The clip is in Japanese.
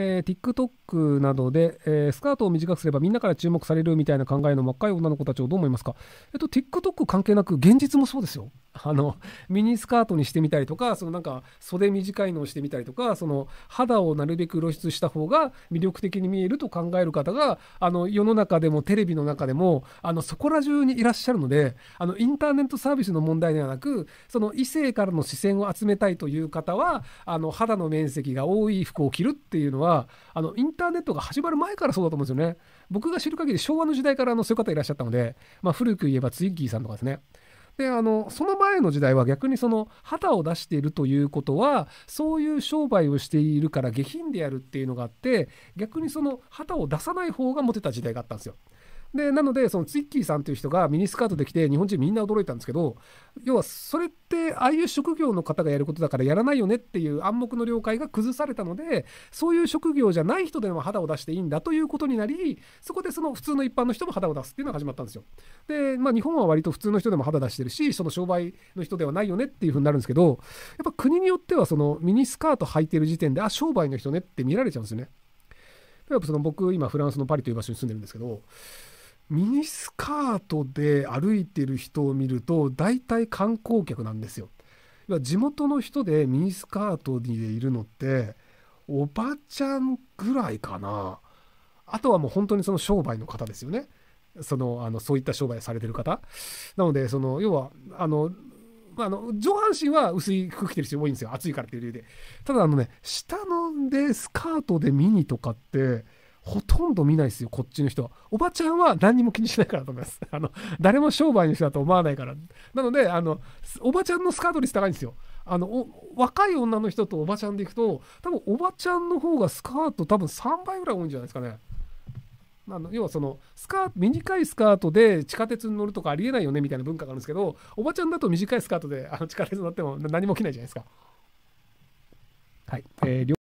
えー、TikTok などで、えー、スカートを短くすればみんなから注目されるみたいな考えの若い女の子たちをどう思いますかえっと、TikTok 関係なく現実もそうですよ。あのミニスカートにしてみたりとかそのなんか袖短いのをしてみたりとかその肌をなるべく露出した方が魅力的に見えると考える方があの世の中でもテレビの中でもあのそこら中にいらっしゃるのであのインターネットサービスの問題ではなくその異性からの視線を集めたいという方はあの肌の面積が多い服を着るっていうのはあのインターネットが始まる前からそうだと思うんですよね。僕が知る限り昭和の時代からあのそういう方いらっしゃったので、まあ、古く言えばツイッギーさんとかですねであのその前の時代は逆にその旗を出しているということはそういう商売をしているから下品でやるっていうのがあって逆にその旗を出さない方がモテた時代があったんですよ。でなのでそのツイッキーさんという人がミニスカートで来て日本人みんな驚いたんですけど要はそれってああいう職業の方がやることだからやらないよねっていう暗黙の了解が崩されたのでそういう職業じゃない人でも肌を出していいんだということになりそこでその普通の一般の人も肌を出すっていうのが始まったんですよ。で、まあ、日本は割と普通の人でも肌出してるしその商売の人ではないよねっていうふうになるんですけどやっぱ国によってはそのミニスカート履いてる時点であ商売の人ねって見られちゃうんですよね。やっぱその僕今フランスのパリという場所に住んでるんですけどミニスカートで歩いてる人を見ると大体観光客なんですよ。地元の人でミニスカートでいるのっておばちゃんぐらいかな。あとはもう本当にその商売の方ですよね。そのあのそういった商売されてる方。なのでその要はあのまあ、の上半身は薄い服着てる人多いんですよ暑いからっていう理由でただあのね下のでスカートでミニとかってほとんど見ないですよ、こっちの人は。おばちゃんは何にも気にしないからだと思います。あの、誰も商売の人だと思わないから。なので、あの、おばちゃんのスカート率高いんですよ。あの、若い女の人とおばちゃんで行くと、多分おばちゃんの方がスカート多分3倍ぐらい多いんじゃないですかね。あの要はそのスカート短いスカートで地下鉄に乗るとかありえないよねみたいな文化があるんですけどおばちゃんだと短いスカートであの地下鉄に乗っても何も起きないじゃないですか。はい、えー